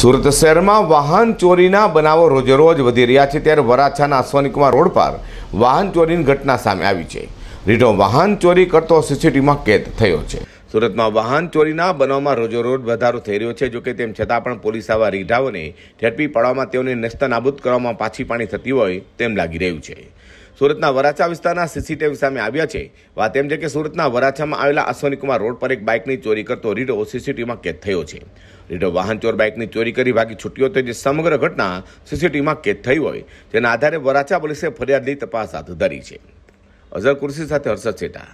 સુરત શહેરમાં વાહન ચોરીના બનાવો રોજેરોજ વધી રહ્યા છે ત્યારે વરાછાના અશ્વનીકુમાર રોડ પર વાહન ચોરીની ઘટના સામે આવી છે રીઢો વાહન ચોરી કરતો સીસીટીવીમાં કેદ થયો છે સુરતમાં વાહન ચોરીના બનાવમાં રોજોરોજ વધારો થઈ રહ્યો છે જોકે તેમ છતાં પણ પોલીસ આવા રીઢાઓને ઝડપી પાડવામાં તેઓને નેસ્તનાબૂદ કરવામાં પાછી પાણી થતી હોય તેમ લાગી રહ્યું છે સુરતના વરાછા વિસ્તારના સીસીટીવી સામે આવ્યા છે વાત એમ છે કે સુરતના વરાછામાં આવેલા અશ્વનીકુમાર રોડ પર એક બાઇકની ચોરી કરતો રીઢો સીસીટીવીમાં કેદ થયો છે રીઢો ચોર બાઇકની ચોરી કરી ભાગી છૂટ્યો હતો જે સમગ્ર ઘટના સીસીટીવીમાં કેદ થઈ હોય તેના આધારે વરાછા પોલીસે ફરિયાદ લઈ તપાસ હાથ ધરી છે અઝર કુર્સી સાથે હર્ષદ સેટા